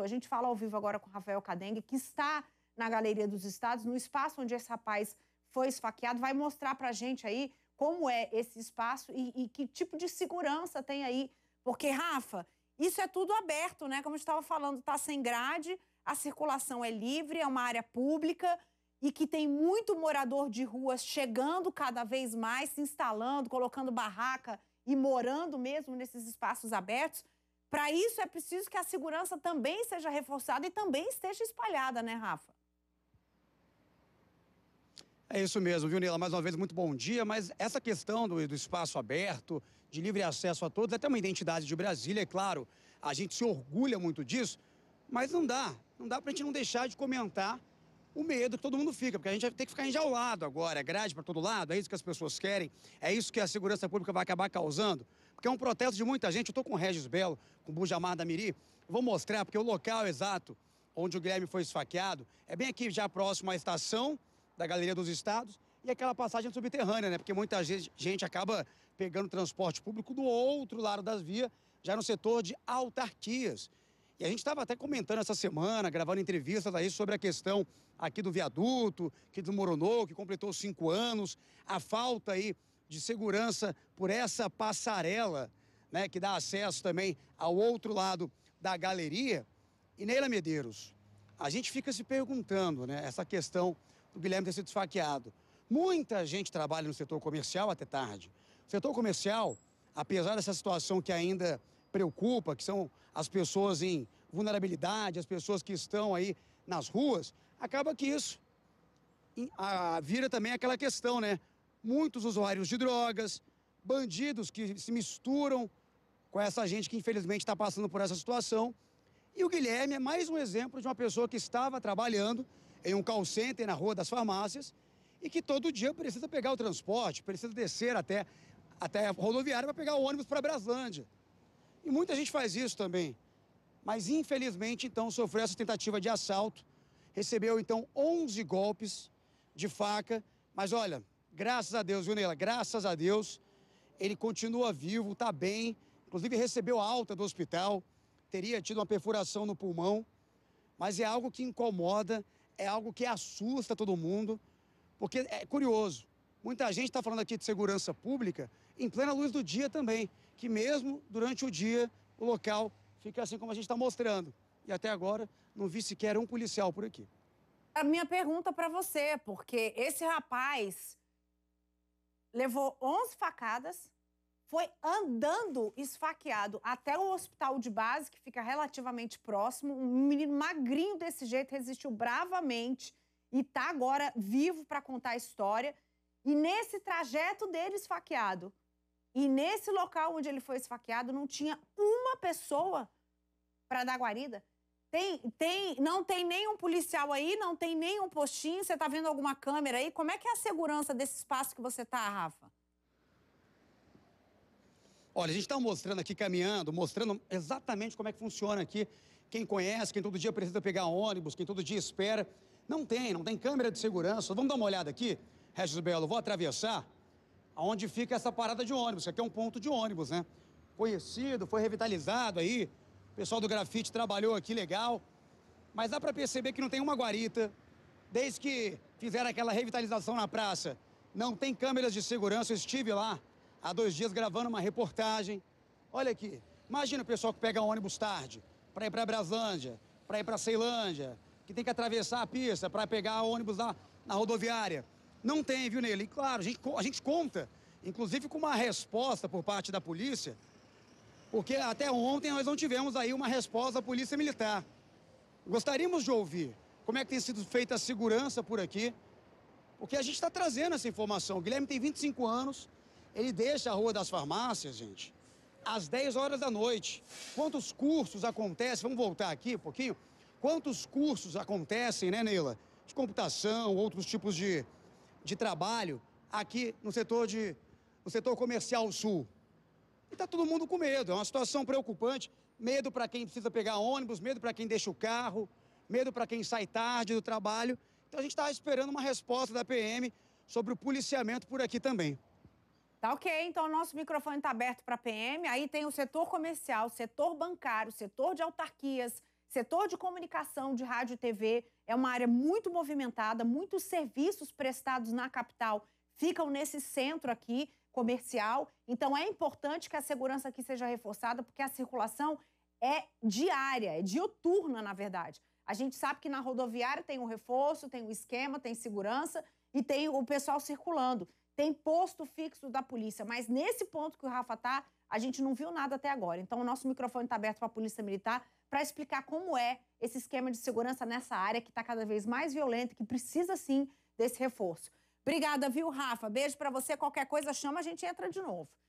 A gente fala ao vivo agora com Rafael Cadengue, que está na Galeria dos Estados, no espaço onde esse rapaz foi esfaqueado. Vai mostrar para a gente aí como é esse espaço e, e, que tipo de segurança tem aí. Porque, Rafa, isso é tudo aberto, né? Como eu estava falando, está sem grade, a circulação é livre, é uma área pública e que tem muito morador de ruas chegando cada vez mais, se instalando, colocando barraca e morando mesmo nesses espaços abertos. Para isso é preciso que a segurança também seja reforçada e também esteja espalhada, né, Rafa? É isso mesmo, viu, Nila? Mais uma vez, muito bom dia. Mas essa questão do, do, espaço aberto, de livre acesso a todos, é até uma identidade de Brasília, é claro. A gente se orgulha muito disso, mas não dá. Não dá para a gente não deixar de comentar o medo que todo mundo fica, porque a gente vai ter que ficar enjaulado agora, é grade para todo lado, é isso que as pessoas querem, é isso que a segurança pública vai acabar causando porque é um protesto de muita gente. Eu estou com o Regis Belo, com o Bujamar da Miri. Vou mostrar, porque o local exato onde o Guilherme foi esfaqueado é bem aqui, já próximo à estação da Galeria dos Estados e aquela passagem subterrânea, né? Porque muita gente acaba pegando transporte público do outro lado das vias, já no setor de autarquias. E a gente estava até comentando essa semana, gravando entrevistas aí sobre a questão aqui do viaduto, que desmoronou, que completou cinco anos, a falta aí de segurança por essa passarela, né, que dá acesso também ao outro lado da galeria. E Neila Medeiros, a gente fica se perguntando, né, essa questão do Guilherme ter sido esfaqueado. Muita gente trabalha no setor comercial até tarde. O setor comercial, apesar dessa situação que ainda preocupa, que são as pessoas em vulnerabilidade, as pessoas que estão aí nas ruas, acaba que isso vira também aquela questão, né? muitos usuários de drogas, bandidos que se misturam com essa gente que infelizmente está passando por essa situação. E o Guilherme é mais um exemplo de uma pessoa que estava trabalhando em um call center na Rua das Farmácias e que todo dia precisa pegar o transporte, precisa descer até, até a rodoviária para pegar o ônibus para Braslândia. E muita gente faz isso também. Mas infelizmente, então, sofreu essa tentativa de assalto, recebeu então 11 golpes de faca, mas olha, Graças a Deus, viu, Graças a Deus, ele continua vivo, está bem. Inclusive, recebeu alta do hospital, teria tido uma perfuração no pulmão, mas é algo que incomoda, é algo que assusta todo mundo, porque é curioso. Muita gente está falando aqui de segurança pública em plena luz do dia também, que mesmo durante o dia o local fica assim como a gente está mostrando. E até agora não vi sequer um policial por aqui. A minha pergunta para você, porque esse rapaz levou 11 facadas, foi andando esfaqueado até o hospital de base, que fica relativamente próximo. Um menino magrinho desse jeito resistiu bravamente e está agora vivo para contar a história. E nesse trajeto dele esfaqueado, e nesse local onde ele foi esfaqueado, não tinha uma pessoa para dar guarida. Tem, tem, não tem nenhum policial aí, não tem nenhum postinho, você está vendo alguma câmera aí? Como é que é a segurança desse espaço que você está, Rafa? Olha, a gente está mostrando aqui, caminhando, mostrando exatamente como é que funciona aqui. Quem conhece, quem todo dia precisa pegar ônibus, quem todo dia espera. Não tem, não tem câmera de segurança. Vamos dar uma olhada aqui, Regis Belo. Vou atravessar aonde fica essa parada de ônibus, que aqui é um ponto de ônibus, né? Conhecido, foi revitalizado aí o pessoal do grafite trabalhou aqui legal, mas dá para perceber que não tem uma guarita. Desde que fizeram aquela revitalização na praça, não tem câmeras de segurança. Eu estive lá há dois dias gravando uma reportagem. Olha aqui, imagina o pessoal que pega ônibus tarde para ir para Braslândia, para ir para Ceilândia, que tem que atravessar a pista para pegar ônibus na, na rodoviária. Não tem, viu, Nele? E claro, a gente, a gente conta, inclusive com uma resposta por parte da polícia porque até ontem nós não tivemos aí uma resposta da Polícia Militar. Gostaríamos de ouvir como é que tem sido feita a segurança por aqui, porque a gente está trazendo essa informação. O Guilherme tem 25 anos, ele deixa a Rua das Farmácias, gente, às 10 horas da noite. Quantos cursos acontecem? Vamos voltar aqui um pouquinho. Quantos cursos acontecem, né, Neila? De computação, outros tipos de, de trabalho aqui no setor, de, no setor comercial sul. E está todo mundo com medo. É uma situação preocupante. Medo para quem precisa pegar ônibus, medo para quem deixa o carro, medo para quem sai tarde do trabalho. Então a gente está esperando uma resposta da PM sobre o policiamento por aqui também. Tá ok, então o nosso microfone está aberto para a PM. Aí tem o setor comercial, setor bancário, setor de autarquias, setor de comunicação, de rádio e TV. É uma área muito movimentada, muitos serviços prestados na capital ficam nesse centro aqui comercial. Então é importante que a segurança aqui seja reforçada, porque a circulação é diária, é dioturna, na verdade. A gente sabe que na rodoviária tem o um reforço, tem o um esquema, tem segurança e tem o pessoal circulando. Tem posto fixo da polícia, mas nesse ponto que o Rafa tá, a gente não viu nada até agora. Então o nosso microfone está aberto para a Polícia Militar para explicar como é esse esquema de segurança nessa área que está cada vez mais violenta, que precisa sim desse reforço. Obrigada, viu, Rafa? Beijo para você. Qualquer coisa, chama, a gente entra de novo.